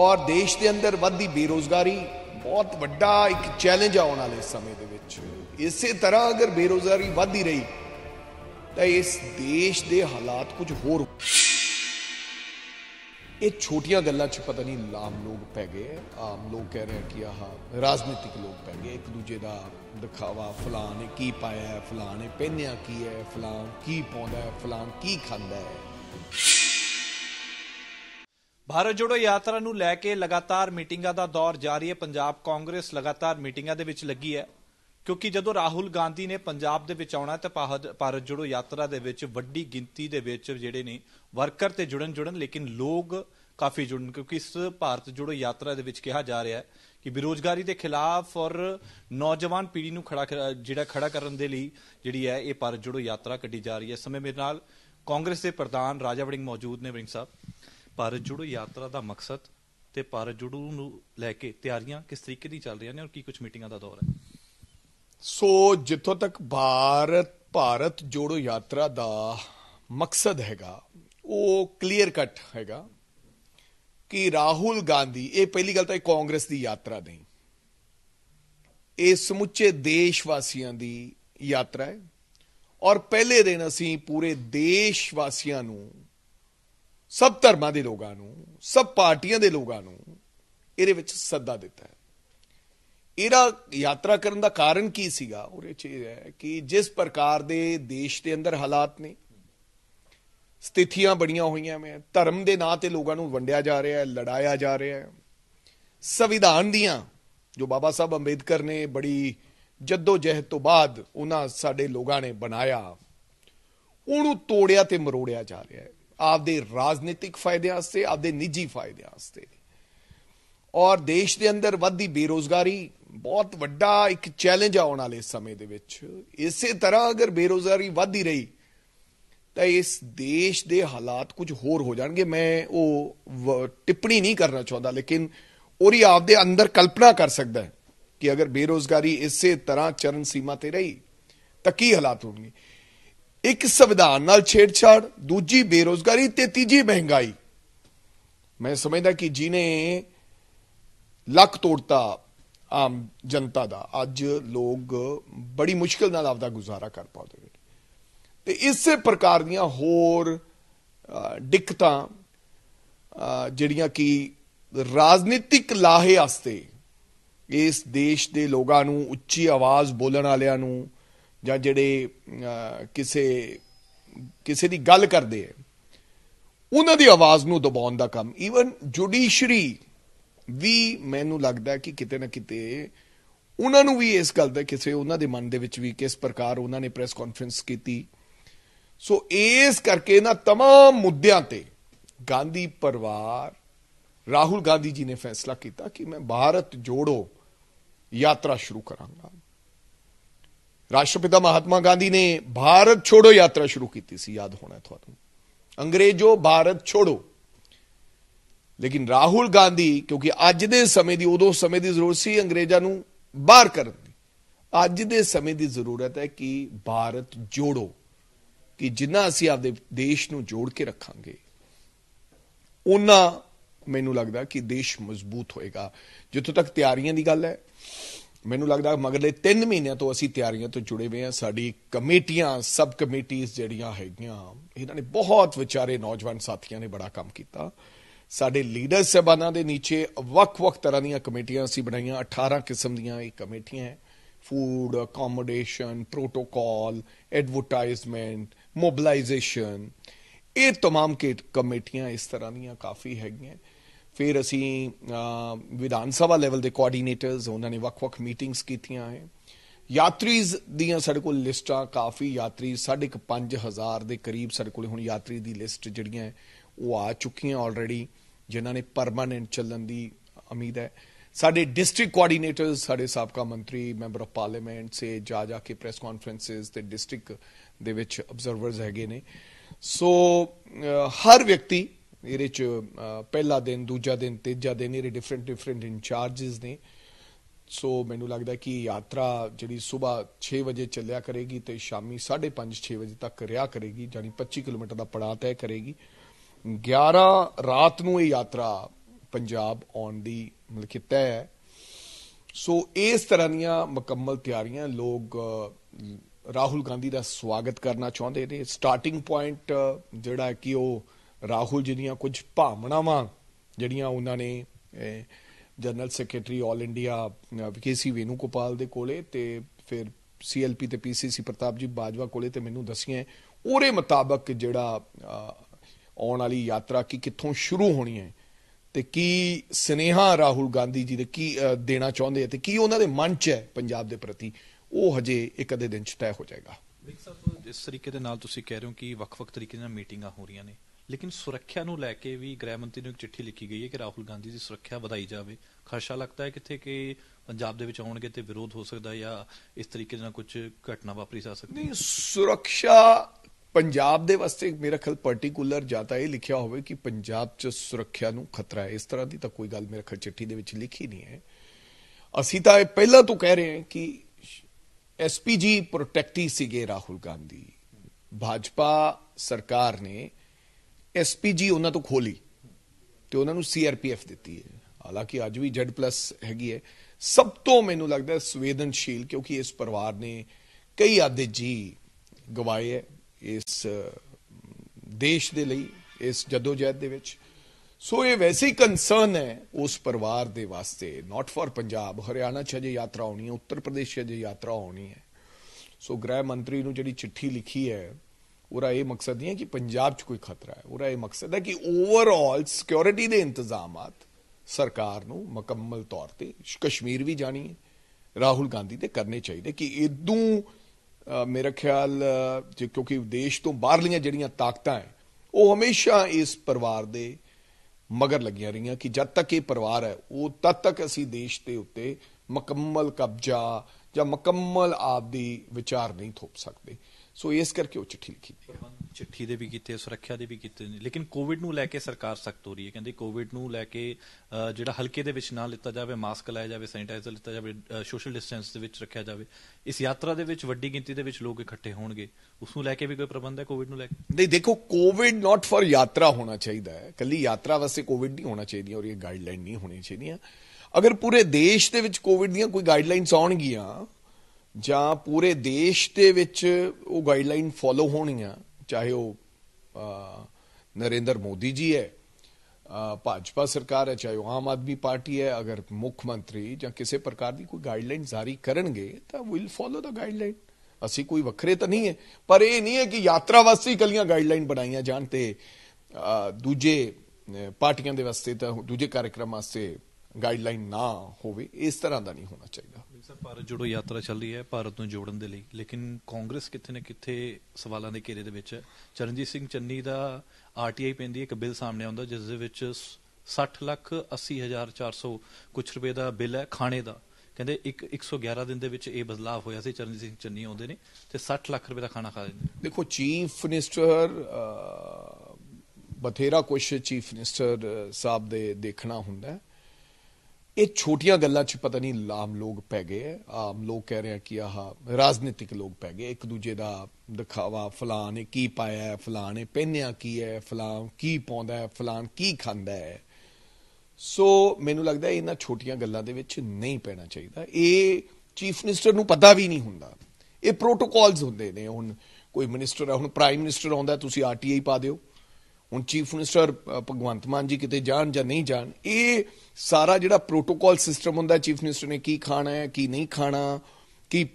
ਔਰ ਦੇਸ਼ ਦੇ ਅੰਦਰ ਵੱਧਦੀ ਬੇਰੋਜ਼ਗਾਰੀ ਬਹੁਤ ਵੱਡਾ ਇੱਕ ਚੈਲੰਜ ਆਉਣ ਵਾਲੇ ਸਮੇਂ ਦੇ ਵਿੱਚ ਇਸੇ ਤਰ੍ਹਾਂ ਅਗਰ ਬੇਰੋਜ਼ਗਾਰੀ ਵੱਧਦੀ ਰਹੀ ਤਾਂ ਇਸ ਦੇਸ਼ ਦੇ ਹਾਲਾਤ ਕੁਝ ਹੋਰ ਇਹ ਛੋਟੀਆਂ ਗੱਲਾਂ 'ਚ ਪਤਾ ਨਹੀਂ ਲਾਮ ਲੋਕ ਪੈ ਗਏ ਆਮ ਲੋਕ ਕਹਿ ਰਹੇ ਕਿ ਆਹ ਰਾਜਨੀਤਿਕ ਲੋਕ ਪੈ ਗਏ ਇੱਕ ਦੂਜੇ ਦਾ ਦਿਖਾਵਾ ਫਲਾਂ ਨੇ ਕੀ ਪਾਇਆ ਫਲਾਂ ਨੇ ਪਹਿਨਿਆ ਕੀ ਹੈ ਫਲਾਂ ਕੀ ਪਾਉਂਦਾ ਹੈ ਫਲਾਂ ਕੀ ਖਾਂਦਾ ਹੈ ਭਾਰਤ ਜੋੜੋ ਯਾਤਰਾ ਨੂੰ ਲੈ ਕੇ ਲਗਾਤਾਰ ਮੀਟਿੰਗਾਂ ਦਾ ਦੌਰ ਜਾਰੀ ਹੈ ਪੰਜਾਬ ਕਾਂਗਰਸ ਲਗਾਤਾਰ ਮੀਟਿੰਗਾਂ ਦੇ ਵਿੱਚ ਲੱਗੀ ਹੈ ਕਿਉਂਕਿ ਜਦੋਂ ਰਾਹੁਲ ਗਾਂਧੀ ਨੇ ਪੰਜਾਬ ਦੇ ਵਿੱਚ ਆਉਣਾ ਤਾਂ ਭਾਰਤ ਜੋੜੋ ਯਾਤਰਾ ਦੇ ਵਿੱਚ ਵੱਡੀ ਗਿਣਤੀ ਦੇ ਵਿੱਚ ਜਿਹੜੇ ਨੇ ਵਰਕਰ ਤੇ ਜੁੜਨ ਜੁੜਨ ਲੇਕਿਨ ਲੋਕ ਕਾਫੀ ਜੁੜਨ ਕਿਉਂਕਿ ਇਸ ਭਾਰਤ ਜੋੜੋ ਯਾਤਰਾ ਦੇ ਵਿੱਚ ਕਿਹਾ ਜਾ ਰਿਹਾ ਹੈ ਕਿ ਬੇਰੋਜ਼ਗਾਰੀ ਦੇ ਖਿਲਾਫ ਔਰ ਨੌਜਵਾਨ ਪੀੜ੍ਹੀ ਨੂੰ ਖੜਾ ਜਿਹੜਾ ਖੜਾ ਕਰਨ ਦੇ ਲਈ ਜਿਹੜੀ ਹੈ ਇਹ ਭਾਰਤ ਜੋੜੋ ਯਾਤਰਾ ਕੱਢੀ ਜਾ ਰਹੀ ਹੈ ਸਮੇਂ ਮੇਰੇ ਨਾਲ ਕਾਂਗਰਸ ਦੇ ਪ੍ਰਧਾਨ ਰਾਜਾ ਵੜਿੰਗ ਮੌਜੂਦ ਨੇ ਵੜਿੰਗ ਸਾਹਿਬ ਭਾਰਤ ਜੁੜੋ ਯਾਤਰਾ ਦਾ ਮਕਸਦ ਤੇ ਭਾਰਤ ਜੁੜੋ ਨੂੰ ਲੈ ਕੇ ਤਿਆਰੀਆਂ ਕਿਸ ਤਰੀਕੇ ਦੀ ਚੱਲ ਰਹੀਆਂ ਨੇ ਔਰ ਕੀ ਕੁਝ ਮੀਟਿੰਗਾਂ ਦਾ ਦੌਰ ਹੈ ਸੋ ਜਿੱਥੋਂ ਤੱਕ ਭਾਰਤ ਭਾਰਤ ਜੋੜੋ ਯਾਤਰਾ ਦਾ ਮਕਸਦ ਹੈਗਾ ਉਹ ਕਲੀਅਰ ਕੱਟ ਹੈਗਾ ਕਿ ਰਾਹੁਲ ਗਾਂਧੀ ਇਹ ਪਹਿਲੀ ਗੱਲ ਤਾਂ ਇਹ ਕਾਂਗਰਸ ਦੀ ਯਾਤਰਾ ਨਹੀਂ ਇਹ ਸਮੁੱਚੇ ਦੇਸ਼ ਵਾਸੀਆਂ ਦੀ ਯਾਤਰਾ ਹੈ ਔਰ ਪਹਿਲੇ ਦਿਨ ਅਸੀਂ ਪੂਰੇ ਦੇਸ਼ ਵਾਸੀਆਂ ਨੂੰ ਸਭ ਧਰਮਾਂ ਦੇ ਲੋਕਾਂ ਨੂੰ ਸਭ ਪਾਰਟੀਆਂ ਦੇ ਲੋਕਾਂ ਨੂੰ ਇਹਦੇ ਵਿੱਚ ਸੱਦਾ ਦਿੱਤਾ ਹੈ ਇਹਦਾ ਯਾਤਰਾ ਕਰਨ ਦਾ ਕਾਰਨ ਕੀ ਸੀਗਾ ਉਹ ਇਹ ਚੀਜ਼ ਹੈ ਕਿ ਜਿਸ ਪ੍ਰਕਾਰ ਦੇ ਦੇਸ਼ ਦੇ ਅੰਦਰ ਹਾਲਾਤ ਨੇ ਸਥਿਤੀਆਂ ਬੜੀਆਂ ਹੋਈਆਂ ਮੈਂ ਧਰਮ ਦੇ ਨਾਂ ਤੇ ਲੋਕਾਂ ਨੂੰ ਵੰਡਿਆ ਜਾ ਰਿਹਾ ਹੈ ਲੜਾਇਆ ਜਾ ਰਿਹਾ ਹੈ ਸੰਵਿਧਾਨ ਦੀਆਂ ਜੋ ਬਾਬਾ ਸਾਹਿਬ ਅੰਬੇਦਕਰ ਨੇ ਬੜੀ ਜੱਦੋ ਜਹਿਦ ਤੋਂ ਬਾਅਦ ਉਹਨਾਂ ਸਾਡੇ ਲੋਕਾਂ ਨੇ ਬਣਾਇਆ ਉਹਨੂੰ ਤੋੜਿਆ ਤੇ ਮਰੋੜਿਆ ਜਾ ਰਿਹਾ ਹੈ ਆਪਦੇ ਰਾਜਨੀਤਿਕ ਫਾਇਦੇ ਵਾਸਤੇ ਆਪਦੇ ਨਿੱਜੀ ਫਾਇਦੇ ਵਾਸਤੇ ਔਰ ਦੇਸ਼ ਦੇ ਅੰਦਰ ਵੱਧਦੀ ਬੇਰੋਜ਼ਗਾਰੀ ਬਹੁਤ ਵੱਡਾ ਇੱਕ ਚੈਲੰਜ ਆਉਣ ਵਾਲੇ ਸਮੇਂ ਦੇ ਵਿੱਚ ਇਸੇ ਤਰ੍ਹਾਂ ਅਗਰ ਬੇਰੋਜ਼ਗਾਰੀ ਵੱਧਦੀ ਰਹੀ ਤਾਂ ਇਸ ਦੇਸ਼ ਦੇ ਹਾਲਾਤ ਕੁਝ ਹੋਰ ਹੋ ਜਾਣਗੇ ਮੈਂ ਉਹ ਟਿੱਪਣੀ ਨਹੀਂ ਕਰਨਾ ਚਾਹੁੰਦਾ ਲੇਕਿਨ ਉਰੀ ਆਪਦੇ ਅੰਦਰ ਕਲਪਨਾ ਕਰ ਸਕਦਾ ਹੈ ਕਿ ਅਗਰ ਬੇਰੋਜ਼ਗਾਰੀ ਇਸੇ ਤਰ੍ਹਾਂ ਚਰਨ ਸੀਮਾ ਤੇ ਰਹੀ ਤਾਂ ਕੀ ਹਾਲਾਤ ਹੋਣਗੇ ਇੱਕ ਸੰਵਿਧਾਨ ਨਾਲ ਛੇੜਛਾੜ ਦੂਜੀ ਬੇਰੋਜ਼ਗਾਰੀ ਤੇ ਤੀਜੀ ਮਹਿੰਗਾਈ ਮੈਂ ਸਮਝਦਾ ਕਿ ਜਿਨੇ ਲੱਕ ਤੋੜਤਾ ਆਮ ਜਨਤਾ ਦਾ ਅੱਜ ਲੋਕ ਬੜੀ ਮੁਸ਼ਕਲ ਨਾਲ ਆਪਦਾ ਗੁਜ਼ਾਰਾ ਕਰ ਪਾਉਂਦੇ ਨੇ ਤੇ ਇਸੇ ਪ੍ਰਕਾਰ ਦੀਆਂ ਹੋਰ ਦਿੱਕਤਾਂ ਜਿਹੜੀਆਂ ਕਿ ਰਾਜਨੀਤਿਕ ਲਾਹੇ ਵਾਸਤੇ ਇਸ ਦੇਸ਼ ਦੇ ਲੋਕਾਂ ਨੂੰ ਉੱਚੀ ਆਵਾਜ਼ ਬੋਲਣ ਵਾਲਿਆਂ ਨੂੰ ਜਾਂ ਜਿਹੜੇ ਕਿਸੇ ਕਿਸੇ ਦੀ ਗੱਲ ਕਰਦੇ ਆ ਉਹਨਾਂ ਦੀ ਆਵਾਜ਼ ਨੂੰ ਦਬਾਉਣ ਦਾ ਕੰਮ ਈਵਨ ਜੁਡੀਸ਼ਰੀ ਵੀ ਮੈਨੂੰ ਲੱਗਦਾ ਕਿ ਕਿਤੇ ਨਾ ਕਿਤੇ ਉਹਨਾਂ ਨੂੰ ਵੀ ਇਸ ਗੱਲ ਦਾ ਕਿਸੇ ਉਹਨਾਂ ਦੇ ਮਨ ਦੇ ਵਿੱਚ ਵੀ ਕਿਸ ਪ੍ਰਕਾਰ ਉਹਨਾਂ ਨੇ ਪ੍ਰੈਸ ਕਾਨਫਰੰਸ ਕੀਤੀ ਸੋ ਇਸ ਕਰਕੇ ਨਾ तमाम ਮੁੱਦਿਆਂ ਤੇ ਗਾਂਧੀ ਪਰਿਵਾਰ ਰਾਹੁਲ ਗਾਂਧੀ ਜੀ ਨੇ ਫੈਸਲਾ ਕੀਤਾ ਕਿ ਮੈਂ ਭਾਰਤ ਜੋੜੋ ਯਾਤਰਾ ਸ਼ੁਰੂ ਕਰਾਂਗਾ ਰਾਸ਼ਟਰਪਿਤਾ ਮਹਾਤਮਾ ਗਾਂਧੀ ਨੇ ਭਾਰਤ ਛੋੜੋ ਯਾਤਰਾ ਸ਼ੁਰੂ ਕੀਤੀ ਸੀ ਯਾਦ ਹੋਣਾ ਤੁਹਾਨੂੰ ਅੰਗਰੇਜ਼ੋ ਭਾਰਤ ਛੋੜੋ ਲੇਕਿਨ ਰਾਹੁਲ ਗਾਂਧੀ ਕਿਉਂਕਿ ਅੱਜ ਦੇ ਸਮੇਂ ਦੀ ਉਦੋਂ ਸਮੇਂ ਦੀ ਜ਼ਰੂਰਤ ਸੀ ਅੰਗਰੇਜ਼ਾਂ ਨੂੰ ਬਾਹਰ ਕਰਨ ਦੀ ਅੱਜ ਦੇ ਸਮੇਂ ਦੀ ਜ਼ਰੂਰਤ ਹੈ ਕਿ ਭਾਰਤ ਜੋੜੋ ਕਿ ਜਿੰਨਾ ਅਸੀਂ ਆਪਦੇ ਦੇਸ਼ ਨੂੰ ਜੋੜ ਕੇ ਰੱਖਾਂਗੇ ਉਹਨਾਂ ਮੈਨੂੰ ਲੱਗਦਾ ਕਿ ਦੇਸ਼ ਮਜ਼ਬੂਤ ਹੋਏਗਾ ਜਿੱਥੋਂ ਤੱਕ ਤਿਆਰੀਆਂ ਦੀ ਗੱਲ ਹੈ ਮੈਨੂੰ ਲੱਗਦਾ ਮਗਰਲੇ 3 ਮਹੀਨਿਆਂ ਤੋਂ ਅਸੀਂ ਤਿਆਰੀਆਂ ਤੋਂ ਜੁੜੇ ਹੋਏ ਆ ਸਾਡੀ ਕਮੇਟੀਆਂ ਸਬ ਕਮੇਟੀਆਂ ਜਿਹੜੀਆਂ ਹੈਗੀਆਂ ਇਹਨਾਂ ਨੇ ਬਹੁਤ ਵਿਚਾਰੇ ਨੌਜਵਾਨ ਸਾਥੀਆਂ ਨੇ ਬੜਾ ਕੰਮ ਕੀਤਾ ਸਾਡੇ ਲੀਡਰ ਸਹਿਬਾਨਾਂ ਦੇ ਨੀਚੇ ਵੱਖ-ਵੱਖ ਤਰ੍ਹਾਂ ਦੀਆਂ ਕਮੇਟੀਆਂ ਅਸੀਂ ਬਣਾਈਆਂ 18 ਕਿਸਮ ਦੀਆਂ ਇਹ ਕਮੇਟੀਆਂ ਹੈ food accommodation protocol advertisement mobilisation ਇਹ तमाम ਕਮੇਟੀਆਂ ਇਸ ਤਰ੍ਹਾਂ ਦੀਆਂ ਕਾਫੀ ਹੈਗੀਆਂ ਫਿਰ ਅਸੀਂ ਵਿਧਾਨ ਸਭਾ ਲੈਵਲ ਦੇ ਕੋਆਰਡੀਨੇਟਰਸ ਉਹਨਾਂ ਨੇ ਵੱਖ-ਵੱਖ ਮੀਟਿੰਗਸ ਕੀਤੀਆਂ ਹੈ ਯਾਤਰੀਜ਼ ਦੀਆਂ ਸਾਡੇ ਕੋਲ ਲਿਸਟਾਂ ਕਾਫੀ ਯਾਤਰੀ 5000 ਦੇ ਕਰੀਬ ਸਾਡੇ ਕੋਲ ਹੁਣ ਯਾਤਰੀ ਦੀ ਲਿਸਟ ਜਿਹੜੀਆਂ ਉਹ ਆ ਚੁੱਕੀਆਂ ਆਲਰੇਡੀ ਜਿਨ੍ਹਾਂ ਨੇ ਪਰਮਨੈਂਟ ਚੱਲਣ ਦੀ ਉਮੀਦ ਹੈ ਸਾਡੇ ਡਿਸਟ੍ਰਿਕਟ ਕੋਆਰਡੀਨੇਟਰਸ ਸਾਡੇ ਸਾਬਕਾ ਮੰਤਰੀ ਮੈਂਬਰ ਆਫ ਪਾਰਲੀਮੈਂਟ ਸੇ ਜਾ ਜਾ ਕੇ ਪ੍ਰੈਸ ਕਾਨਫਰੰਸਸ ਤੇ ਡਿਸਟ੍ਰਿਕਟ ਦੇ ਵਿੱਚ ਅਬਜ਼ਰਵਰਸ ਹੈਗੇ ਨੇ ਸੋ ਹਰ ਵਿਅਕਤੀ ਇਹਦੇ ਚ ਪਹਿਲਾ ਦਿਨ ਦੂਜਾ ਦਿਨ ਤੀਜਾ ਦਿਨ ਇਹਦੇ ਡਿਫਰੈਂਟ ਡਿਫਰੈਂਟ ਇਨਚਾਰजेस ਨੇ ਸੋ ਮੈਨੂੰ ਲੱਗਦਾ ਕਿ ਯਾਤਰਾ ਜਿਹੜੀ ਸਵੇਰ 6 ਵਜੇ ਚੱਲਿਆ ਕਰੇਗੀ ਤੇ ਸ਼ਾਮੀ 5:30 6 ਵਜੇ ਤੱਕ ਰਿਹਾ ਕਰੇਗੀ ਜਾਨੀ 25 ਕਿਲੋਮੀਟਰ ਦਾ ਪੜਾਅ ਤੈਅ ਕਰੇਗੀ 11 ਰਾਤ ਨੂੰ ਇਹ ਯਾਤਰਾ ਪੰਜਾਬ ਆਉਣ ਦੀ ਮਤਲਬ ਹੈ ਸੋ ਇਸ ਤਰ੍ਹਾਂ ਦੀਆਂ ਮੁਕੰਮਲ ਤਿਆਰੀਆਂ ਲੋਕ ਰਾਹੁਲ ਗਾਂਧੀ ਦਾ ਸਵਾਗਤ ਕਰਨਾ ਚਾਹੁੰਦੇ ਨੇ ਸਟਾਰਟਿੰਗ ਪੁਆਇੰਟ ਜਿਹੜਾ ਕਿ ਉਹ ਰਾਹੁਲ ਜੀ ਦੀਆਂ ਕੁਝ ਭਾਵਨਾਵਾਂ ਜਿਹੜੀਆਂ ਉਹਨਾਂ ਨੇ general secretary 올 India KC Gopal ਦੇ ਕੋਲੇ ਤੇ ਫਿਰ ਸੀਐਲਪੀ ਤੇ ਪੀਸੀਸੀ ਪ੍ਰਤਾਪ ਜੀ ਬਾਜਵਾ ਕੋਲੇ ਤੇ ਮੈਨੂੰ ਦਸੀਆਂ ਉਹਰੇ ਮੁਤਾਬਕ ਜਿਹੜਾ ਆਉਣ ਵਾਲੀ ਯਾਤਰਾ ਕੀ ਕਿੱਥੋਂ ਸ਼ੁਰੂ ਹੋਣੀ ਹੈ ਤੇ ਕੀ ਸਨੇਹਾ ਰਾਹੁਲ ਗਾਂਧੀ ਜੀ ਦੇ ਕੀ ਦੇਣਾ ਚਾਹੁੰਦੇ ਤੇ ਕੀ ਉਹਨਾਂ ਦੇ ਮਨ 'ਚ ਹੈ ਪੰਜਾਬ ਦੇ ਪ੍ਰਤੀ ਉਹ ਹਜੇ ਇੱਕ ਅਦੇ ਦਿਨ 'ਚ ਤੈਅ ਹੋ ਜਾਏਗਾ ਇਸ ਤਰੀਕੇ ਦੇ ਨਾਲ ਤੁਸੀਂ ਕਹਿ ਰਹੇ ਹੋ ਕਿ ਵੱਖ-ਵੱਖ ਤਰੀਕੇ ਨਾਲ ਮੀਟਿੰਗਾਂ ਹੋ ਰਹੀਆਂ ਨੇ ਲੇਕਿਨ ਸੁਰੱਖਿਆ ਨੂੰ ਲੈ ਕੇ ਵੀ ਗ੍ਰਹਿ ਮੰਤਰੀ ਨੂੰ ਇੱਕ ਚਿੱਠੀ ਲਿਖੀ ਗਈ ਹੈ ਕਿ ਰਾਹੁਲ ਗਾਂਧੀ ਦੀ ਸੁਰੱਖਿਆ ਵਧਾਈ ਜਾਵੇ ਖਰਸ਼ਾ ਲੱਗਦਾ ਹੈ ਕਿਥੇ ਕਿ ਪੰਜਾਬ ਦੇ ਵਿੱਚ ਆਉਣਗੇ ਤੇ ਵਿਰੋਧ ਹੋ ਸਕਦਾ ਜਾਂ ਇਸ ਤਰੀਕੇ ਨਾਲ ਕੁਝ ਘਟਨਾ ਵਾਪਰੀ ਜਾ ਸਕਦੀ ਹੈ ਨਹੀਂ ਸੁਰੱਖਿਆ ਪੰਜਾਬ ਦੇ ਵਾਸਤੇ ਮੇਰਾ ਖਲ ਪਾਰਟਿਕੂਲਰ ਜਾਤਾ ਇਹ ਲਿਖਿਆ ਹੋਵੇ ਕਿ ਪੰਜਾਬ 'ਚ ਸੁਰੱਖਿਆ ਨੂੰ ਖਤਰਾ ਹੈ ਇਸ ਤਰ੍ਹਾਂ ਦੀ ਤਾਂ ਕੋਈ ਗੱਲ ਮੇਰੇ ਖਲ ਚਿੱਠੀ ਦੇ ਵਿੱਚ ਲਿਖੀ ਨਹੀਂ ਹੈ ਅਸੀਂ ਤਾਂ ਇਹ ਪਹਿਲਾਂ ਤੋਂ ਕਹਿ ਰਹੇ ਹਾਂ ਕਿ ਐਸਪੀਜੀ ਪ੍ਰੋਟੈਕਟਿਵ ਸੀਗੇ ਰਾਹੁਲ ਗਾਂਧੀ ਭਾਜਪਾ ਸਰਕਾਰ ਨੇ ਐਸਪੀਜੀ ਉਹਨਾਂ ਤੋਂ ਖੋਲੀ ਤੇ ਉਹਨਾਂ ਨੂੰ ਸੀਆਰਪੀਐਫ ਦਿੱਤੀ ਹੈ ਹਾਲਾਂਕਿ ਅੱਜ ਵੀ ਜੈਡ ਪਲੱਸ ਹੈਗੀ ਹੈ ਸਭ ਤੋਂ ਮੈਨੂੰ ਲੱਗਦਾ ਸੰਵੇਦਨਸ਼ੀਲ ਕਿਉਂਕਿ ਇਸ ਪਰਿਵਾਰ ਨੇ ਕਈ ਆਦੇ ਜੀ ਗਵਾਏ ਹੈ ਇਸ ਦੇਸ਼ ਦੇ ਲਈ ਇਸ ਜਦੋਜਹਿਦ ਦੇ ਵਿੱਚ ਸੋ ਇਹ ਵੈਸੀ ਕੰਸਰਨ ਹੈ ਉਸ ਪਰਿਵਾਰ ਦੇ ਵਾਸਤੇ ਨਾਟ ਫॉर ਪੰਜਾਬ ਹਰਿਆਣਾ ਚ ਜੇ ਯਾਤਰਾ ਹੋਣੀ ਹੈ ਉੱਤਰ ਪ੍ਰਦੇਸ਼ ਚ ਜੇ ਯਾਤਰਾ ਹੋਣੀ ਹੈ ਸੋ ਗ੍ਰਹਿ ਮੰਤਰੀ ਨੂੰ ਜਿਹੜੀ ਚਿੱਠੀ ਲਿਖੀ ਹੈ ਉਹਦਾ ਇਹ ਮਕਸਦ ਨਹੀਂ ਹੈ ਕਿ ਪੰਜਾਬ 'ਚ ਕੋਈ ਖਤਰਾ ਹੈ ਉਹਦਾ ਇਹ ਮਕਸਦ ਹੈ ਕਿ ਓਵਰਆਲ ਸਿਕਿਉਰਿਟੀ ਦੇ ਇੰਤਜ਼ਾਮਾਂ ਸਰਕਾਰ ਨੂੰ ਮੁਕੰਮਲ ਤੌਰ ਤੇ ਕਸ਼ਮੀਰ ਵੀ ਜਾਣੀ ਹੈ ਰਾਹੁਲ ਗਾਂਧੀ ਦੇ ਕਰਨੇ ਚਾਹੀਦੇ ਕਿ ਇਦੋਂ ਮੇਰਾ ਖਿਆਲ ਜੇ ਕਿਉਂਕਿ ਦੇਸ਼ ਤੋਂ ਬਾਹਰਲੀਆਂ ਜਿਹੜੀਆਂ ਤਾਕਤਾਂ ਹੈ ਉਹ ਹਮੇਸ਼ਾ ਇਸ ਪਰਿਵਾਰ ਦੇ ਮਗਰ ਲੱਗੀਆਂ ਰਹੀਆਂ ਕਿ ਜਦ ਤੱਕ ਇਹ ਪਰਿਵਾਰ ਹੈ ਉਹ ਤਦ ਤੱਕ ਅਸੀਂ ਦੇਸ਼ ਦੇ ਉੱਤੇ ਮੁਕੰਮਲ ਕਬਜ਼ਾ ਜਾਂ ਮੁਕੰਮਲ ਆਪਦੀ ਵਿਚਾਰ ਨਹੀਂ ਥੋਪ ਸਕਦੇ ਸੋ ਇਸ ਕਰਕੇ ਉਹ ਚਿੱਠੀ ਲਿਖੀ ਗਈ ਚਿੱਠੀ ਦੇ ਵੀ ਕੀਤੇ ਸੁਰੱਖਿਆ ਦੇ ਵੀ ਕੀਤੇ ਨੇ ਲੇਕਿਨ ਕੋਵਿਡ ਨੂੰ ਲੈ ਕੇ ਸਰਕਾਰ ਸਖਤ ਹੋ ਰਹੀ ਹੈ ਕਹਿੰਦੇ ਕੋਵਿਡ ਨੂੰ ਲੈ ਕੇ ਜਿਹੜਾ ਹਲਕੇ ਦੇ ਵਿੱਚ ਨਾ ਲਿੱਤਾ ਜਾਵੇ ਮਾਸਕ ਲਾਇਆ ਜਾਵੇ ਸੈਨੀਟਾਈਜ਼ਰ ਲਿੱਤਾ ਜਾਵੇ ਸੋਸ਼ਲ ਡਿਸਟੈਂਸ ਦੇ ਵਿੱਚ ਰੱਖਿਆ ਜਾਵੇ ਇਸ ਯਾਤਰਾ ਦੇ ਵਿੱਚ ਵੱਡੀ ਗਿਣਤੀ ਦੇ ਵਿੱਚ ਲੋਕ ਇਕੱਠੇ ਹੋਣਗੇ ਉਸ ਨੂੰ ਲੈ ਕੇ ਵੀ ਕੋਈ ਪ੍ਰਬੰਧ ਹੈ ਕੋਵਿਡ ਨੂੰ ਲੈ ਕੇ ਨਹੀਂ ਦੇਖੋ ਕੋਵਿਡ ਨਾਟ ਫॉर ਯਾਤਰਾ ਹੋਣਾ ਚਾਹੀਦਾ ਹੈ ਕੱਲੀ ਯਾਤਰਾ ਵਾਸਤੇ ਕੋਵਿਡ ਨਹੀਂ ਹੋਣਾ ਚਾਹੀਦੀ ਔਰ ਇਹ ਗਾਈਡਲਾਈਨ ਨਹੀਂ ਹੋਣੀ ਚਾਹੀਦੀਆਂ ਅਗਰ ਪੂਰੇ ਦੇਸ਼ ਦੇ ਵਿੱਚ ਕੋਵਿਡ ਦੀਆਂ ਕੋਈ ਗਾਈਡਲਾਈਨਸ ਆਉਣਗੀਆਂ ਜਾਂ ਪੂਰੇ ਦੇਸ਼ ਦੇ ਵਿੱਚ ਉਹ ਗਾਈਡਲਾਈਨ ਫੋਲੋ ਹੋਣੀਆਂ ਚਾਹੇ ਉਹ ਨਰਿੰਦਰ ਮੋਦੀ ਜੀ ਹੈ ਭਾਜਪਾ ਸਰਕਾਰ ਹੈ ਚਾਹੇ ਉਹ ਆਮ ਆਦਮੀ ਪਾਰਟੀ ਹੈ ਅਗਰ ਮੁੱਖ ਮੰਤਰੀ ਜਾਂ ਕਿਸੇ ਪ੍ਰਕਾਰ ਦੀ ਕੋਈ ਗਾਈਡਲਾਈਨ ਜਾਰੀ ਕਰਨਗੇ ਤਾਂ ਵਿਲ ਫੋਲੋ ਦਾ ਗਾਈਡਲਾਈਨ ਅਸੀਂ ਕੋਈ ਵੱਖਰੇ ਤਾਂ ਨਹੀਂ ਹੈ ਪਰ ਇਹ ਨਹੀਂ ਹੈ ਕਿ ਯਾਤਰਾ ਵਾਸਤੇ ਕਲੀਆਂ ਗਾਈਡਲਾਈਨ ਬਣਾਈਆਂ ਜਾਣ ਤੇ ਦੂਜੇ ਪਾਰਟੀਆਂ ਦੇ ਵਾਸਤੇ ਤਾਂ ਦੂਜੇ ਕਾਰਜਕ੍ਰਮ ਵਾਸਤੇ ਗਾਈਡਲਾਈਨ ਨਾ ਹੋਵੇ ਇਸ ਤਰ੍ਹਾਂ ਦਾ ਨਹੀਂ ਹੋਣਾ ਚਾਹੀਦਾ ਸਰ ਭਾਰਤ ਜੋੜੋ ਯਾਤਰਾ ਚੱਲ ਰਹੀ ਹੈ ਭਾਰਤ ਨੂੰ ਜੋੜਨ ਦੇ ਲਈ ਲੇਕਿਨ ਕਾਂਗਰਸ ਕਿੱਥੇ ਨੇ ਕਿੱਥੇ ਸਵਾਲਾਂ ਦੇ ਘੇਰੇ ਦੇ ਵਿੱਚ ਚਰਨਜੀਤ ਸਿੰਘ ਚੰਨੀ ਦਾ ਆਰਟੀਆਈ ਪੈਂਦੀ ਇੱਕ ਬਿੱਲ ਸਾਹਮਣੇ ਆਉਂਦਾ ਜਿਸ ਦੇ ਵਿੱਚ 60 ਲੱਖ 80400 ਕੁਝ ਰੁਪਏ ਦਾ ਬਿੱਲ ਹੈ ਖਾਣੇ ਦਾ ਕਹਿੰਦੇ ਇੱਕ 111 ਦਿਨ ਦੇ ਵਿੱਚ ਇਹ ਬਦਲਾਅ ਹੋਇਆ ਸੀ ਚਰਨਜੀਤ ਸਿੰਘ ਚੰਨੀ ਆਉਂਦੇ ਨੇ ਤੇ 60 ਲੱਖ ਰੁਪਏ ਦਾ ਖਾਣਾ ਖਾ ਲੈਂਦੇ ਦੇਖੋ ਚੀਫ ਮਿਨਿਸਟਰ ਬਥੇਰਾ ਕੁਝ ਚੀਫ ਮਿਨਿਸਟਰ ਸਾਹਿਬ ਦੇ ਦੇਖਣਾ ਹੁੰਦਾ ਹੈ ਇਹ ਛੋਟੀਆਂ ਗੱਲਾਂ 'ਚ ਪਤਾ ਨਹੀਂ ਆਮ ਲੋਕ ਪੈ ਗਏ ਆਮ ਲੋਕ ਕਹਿ ਰਹੇ ਆ ਕਿ ਆਹ ਰਾਜਨੀਤਿਕ ਲੋਕ ਪੈ ਗਏ ਇੱਕ ਦੂਜੇ ਦਾ ਦਿਖਾਵਾ ਫਲਾਣ ਨੇ ਕੀ ਪਾਇਆ ਫਲਾਣ ਨੇ ਪਹਿਨਿਆ ਕੀ ਹੈ ਫਲਾਣ ਕੀ ਪਾਉਂਦਾ ਹੈ ਫਲਾਣ ਕੀ ਖਾਂਦਾ ਹੈ ਸੋ ਮੈਨੂੰ ਲੱਗਦਾ ਇਹਨਾਂ ਛੋਟੀਆਂ ਗੱਲਾਂ ਦੇ ਵਿੱਚ ਨਹੀਂ ਪੈਣਾ ਚਾਹੀਦਾ ਇਹ ਚੀਫ ਮਿਨਿਸਟਰ ਨੂੰ ਪਤਾ ਵੀ ਨਹੀਂ ਹੁੰਦਾ ਇਹ ਪ੍ਰੋਟੋਕਾਲਸ ਹੁੰਦੇ ਨੇ ਹੁਣ ਕੋਈ ਮਿਨਿਸਟਰ ਹੁਣ ਪ੍ਰਾਈਮ ਮਿਨਿਸਟਰ ਆਉਂਦਾ ਤੁਸੀਂ ਆਰਟੀਆਈ ਪਾ ਦਿਓ ਹੁਣ ਚੀਫ ਮਿਨਿਸਟਰ ਭਗਵੰਤ ਮਾਨ ਜੀ ਕਿਤੇ ਜਾਣ ਜਾਂ ਨਹੀਂ ਜਾਣ ਇਹ ਸਾਰਾ ਜਿਹੜਾ ਪ੍ਰੋਟੋਕਾਲ ਸਿਸਟਮ ਹੁੰਦਾ ਚੀਫ ਮਿਨਿਸਟਰ ਨੇ ਕੀ ਖਾਣਾ ਹੈ ਕੀ ਨਹੀਂ ਖਾਣਾ ਕਿ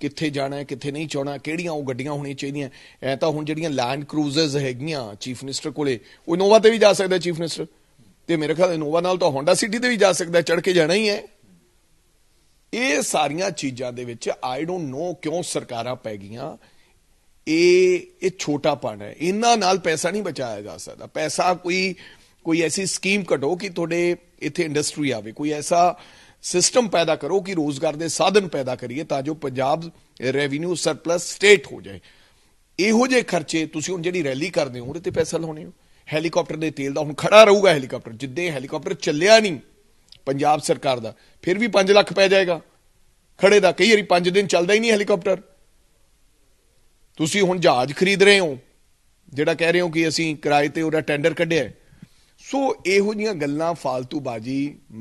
ਕਿੱਥੇ ਜਾਣਾ ਹੈ ਕਿੱਥੇ ਨਹੀਂ ਚੋਣਾ ਕਿਹੜੀਆਂ ਉਹ ਗੱਡੀਆਂ ਹੋਣੀਆਂ ਚਾਹੀਦੀਆਂ ਐ ਤਾਂ ਹੁਣ ਜਿਹੜੀਆਂ ਲੈਂਡ ਕਰੂਜ਼ਰਸ ਹੈਗੀਆਂ ਚੀਫ ਮਿਨਿਸਟਰ ਕੋਲੇ ਉਹ ਨੋਵਾ ਤੇ ਵੀ ਜਾ ਸਕਦਾ ਚੀਫ ਮਿਨਿਸਟਰ ਤੇ ਮੇਰੇ ਖਿਆਲ ਨੋਵਾ ਨਾਲ ਤਾਂ ਹੋਂਡਾ ਸਿਟੀ ਤੇ ਵੀ ਜਾ ਸਕਦਾ ਚੜ ਕੇ ਜਾਣਾ ਹੀ ਹੈ ਇਹ ਸਾਰੀਆਂ ਚੀਜ਼ਾਂ ਦੇ ਵਿੱਚ ਆਈ ਡੋਨਟ ਨੋ ਕਿਉਂ ਸਰਕਾਰਾਂ ਪੈ ਗਈਆਂ ਇਹ ਇਹ ਛੋਟਾਪਣ ਹੈ ਇਹਨਾਂ ਨਾਲ ਪੈਸਾ ਨਹੀਂ ਬਚਾਇਆ ਜਾ ਸਕਦਾ ਪੈਸਾ ਕੋਈ ਕੋਈ ਐਸੀ ਸਕੀਮ ਕਢੋ ਕਿ ਤੁਹਾਡੇ ਇੱਥੇ ਇੰਡਸਟਰੀ ਆਵੇ ਕੋਈ ਐਸਾ ਸਿਸਟਮ ਪੈਦਾ ਕਰੋ ਕਿ ਰੋਜ਼ਗਾਰ ਦੇ ਸਾਧਨ ਪੈਦਾ ਕਰੀਏ ਤਾਂ ਜੋ ਪੰਜਾਬ ਰੈਵਨਿਊ ਸਰਪਲਸ ਸਟੇਟ ਹੋ ਜਾਏ ਇਹੋ ਜੇ ਖਰਚੇ ਤੁਸੀਂ ਹੁਣ ਜਿਹੜੀ ਰੈਲੀ ਕਰਦੇ ਹੋ ਉਹਦੇ ਤੇ ਪੈਸਾ ਲਾਉਣੇ ਹੋ ਹੈਲੀਕਾਪਟਰ ਦੇ ਤੇਲ ਦਾ ਹੁਣ ਖੜਾ ਰਹੂਗਾ ਹੈਲੀਕਾਪਟਰ ਜਿੱਦੇ ਹੈਲੀਕਾਪਟਰ ਚੱਲਿਆ ਨਹੀਂ ਪੰਜਾਬ ਸਰਕਾਰ ਦਾ ਫਿਰ ਵੀ 5 ਲੱਖ ਪੈ ਜਾਏਗਾ ਖੜੇ ਦਾ ਕਈ ਵਾਰੀ 5 ਦਿਨ ਚੱਲਦਾ ਹੀ ਨਹੀਂ ਹੈਲੀਕਾਪਟਰ ਤੁਸੀਂ ਹੁਣ ਜਹਾਜ਼ ਖਰੀਦ ਰਹੇ ਹੋ ਜਿਹੜਾ ਕਹਿ ਰਹੇ ਹੋ ਕਿ ਅਸੀਂ ਕਿਰਾਏ ਤੇ ਉਹਦਾ ਟੈਂਡਰ ਕੱਢਿਆ ਸੋ ਇਹੋ ਜੀਆਂ ਗੱਲਾਂ ਫालतू ਬਾਜੀ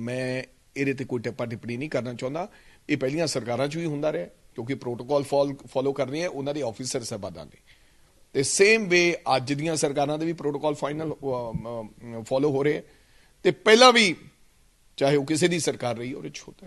ਮੈਂ ਇਹਦੇ ਤੇ ਕੋਈ ਟੱਪਾ ਟਿੱਪਣੀ ਨਹੀਂ ਕਰਨਾ ਚਾਹੁੰਦਾ ਇਹ ਪਹਿਲੀਆਂ ਸਰਕਾਰਾਂ 'ਚ ਵੀ ਹੁੰਦਾ ਰਿਹਾ ਕਿਉਂਕਿ ਪ੍ਰੋਟੋਕਾਲ ਫੋਲੋ ਕਰਨੀ ਹੈ ਉਹਨਾਂ ਦੇ ਆਫੀਸਰ ਸਹਿਬਾਨਾਂ ਦੇ ਤੇ ਸੇਮ ਵੇ ਅੱਜ ਦੀਆਂ ਸਰਕਾਰਾਂ ਦੇ ਵੀ ਪ੍ਰੋਟੋਕਾਲ ਫਾਈਨਲ ਫੋਲੋ ਹੋ ਰਹੇ ਤੇ ਪਹਿਲਾਂ ਵੀ ਚਾਹੇ ਉਹ ਕਿਸੇ ਦੀ ਸਰਕਾਰ ਰਹੀ ਹੋਵੇ ਛੋਟਾ